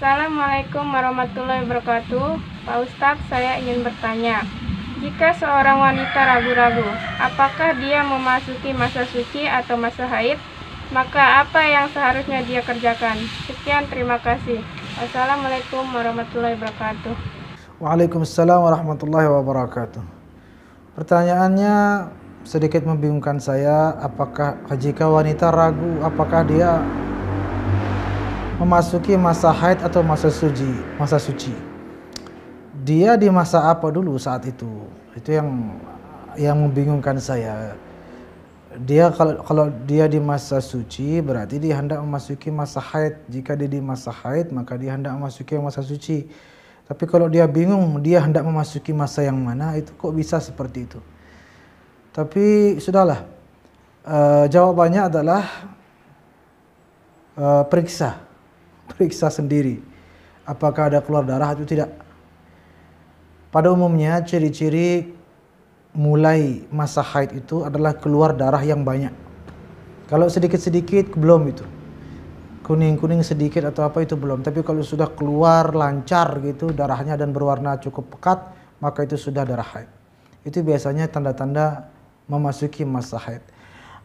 Assalamualaikum warahmatullahi wabarakatuh. Pak Ustadz, saya ingin bertanya. Jika seorang wanita ragu-ragu, apakah dia memasuki masa suci atau masa haid? Maka apa yang seharusnya dia kerjakan? Sekian, terima kasih. Assalamualaikum warahmatullahi wabarakatuh. Waalaikumsalam warahmatullahi wabarakatuh. Pertanyaannya sedikit membingungkan saya, apakah jika wanita ragu, apakah dia memasuki masa haid atau masa suci, masa suci. Dia di masa apa dulu saat itu? Itu yang yang membingungkan saya. Dia kalau kalau dia di masa suci berarti dia hendak memasuki masa haid. Jika dia di masa haid maka dia hendak memasuki masa suci. Tapi kalau dia bingung dia hendak memasuki masa yang mana itu kok bisa seperti itu? Tapi sudahlah. E, jawabannya adalah e, periksa periksa sendiri apakah ada keluar darah atau tidak. Pada umumnya ciri-ciri mulai masa haid itu adalah keluar darah yang banyak. Kalau sedikit-sedikit belum itu. Kuning-kuning sedikit atau apa itu belum. Tapi kalau sudah keluar lancar gitu darahnya dan berwarna cukup pekat, maka itu sudah darah haid. Itu biasanya tanda-tanda memasuki masa haid.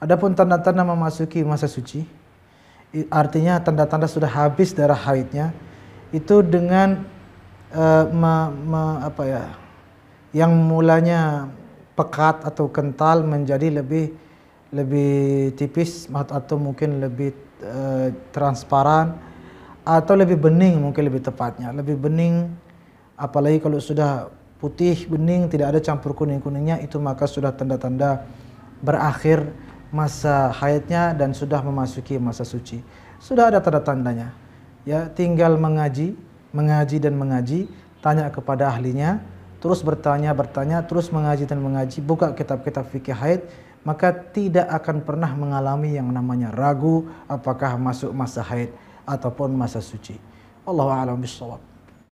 Adapun tanda-tanda memasuki masa suci, artinya tanda-tanda sudah habis darah haidnya itu dengan uh, eh, ma, ma, apa ya yang mulanya pekat atau kental menjadi lebih lebih tipis atau mungkin lebih uh, transparan atau lebih bening mungkin lebih tepatnya lebih bening apalagi kalau sudah putih bening tidak ada campur kuning kuningnya itu maka sudah tanda-tanda berakhir masa haidnya dan sudah memasuki masa suci. Sudah ada tanda-tandanya. Ya, tinggal mengaji, mengaji dan mengaji, tanya kepada ahlinya, terus bertanya, bertanya, terus mengaji dan mengaji, buka kitab-kitab fikih haid, maka tidak akan pernah mengalami yang namanya ragu apakah masuk masa haid ataupun masa suci. Allahu a'lam bishawab.